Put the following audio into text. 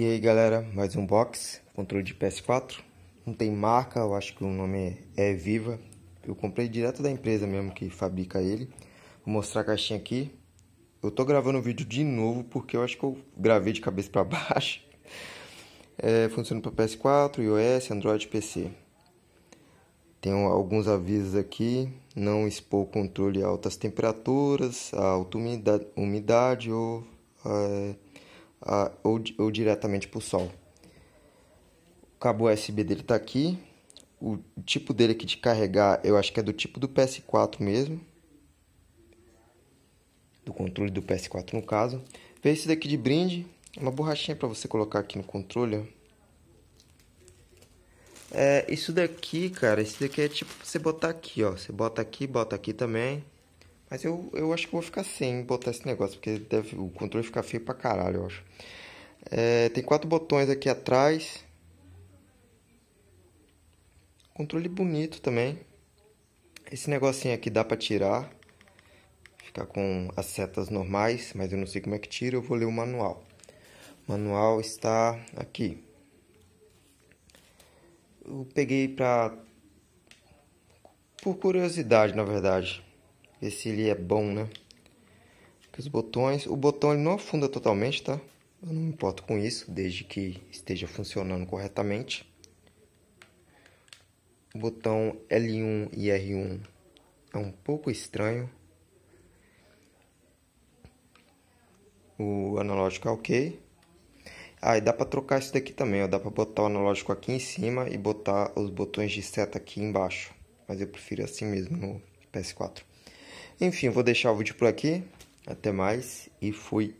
E aí galera, mais um box, controle de PS4. Não tem marca, eu acho que o nome é Viva. Eu comprei direto da empresa mesmo que fabrica ele. Vou mostrar a caixinha aqui. Eu tô gravando o vídeo de novo porque eu acho que eu gravei de cabeça para baixo. É, funciona para PS4, iOS, Android, PC. Tem alguns avisos aqui: não expor o controle a altas temperaturas, a alta umidade, umidade ou é, ou, ou diretamente para o sol. O cabo USB dele está aqui. O tipo dele aqui de carregar, eu acho que é do tipo do PS4 mesmo. Do controle do PS4 no caso. Vê esse daqui de brinde. Uma borrachinha para você colocar aqui no controle. É, isso daqui, cara, isso daqui é tipo você botar aqui, ó. Você bota aqui, bota aqui também. Mas eu, eu acho que vou ficar sem botar esse negócio, porque deve, o controle fica feio pra caralho, eu acho. É, tem quatro botões aqui atrás. Controle bonito também. Esse negocinho aqui dá pra tirar. Ficar com as setas normais, mas eu não sei como é que tira, eu vou ler o manual. O manual está aqui. Eu peguei pra... Por curiosidade, na verdade Ver se ele é bom, né? Porque os botões... O botão ele não afunda totalmente, tá? Eu não me importo com isso, desde que esteja funcionando corretamente. O botão L1 e R1 é um pouco estranho. O analógico é ok. Ah, e dá para trocar isso daqui também, ó. Dá para botar o analógico aqui em cima e botar os botões de seta aqui embaixo. Mas eu prefiro assim mesmo no PS4. Enfim, vou deixar o vídeo por aqui. Até mais e fui.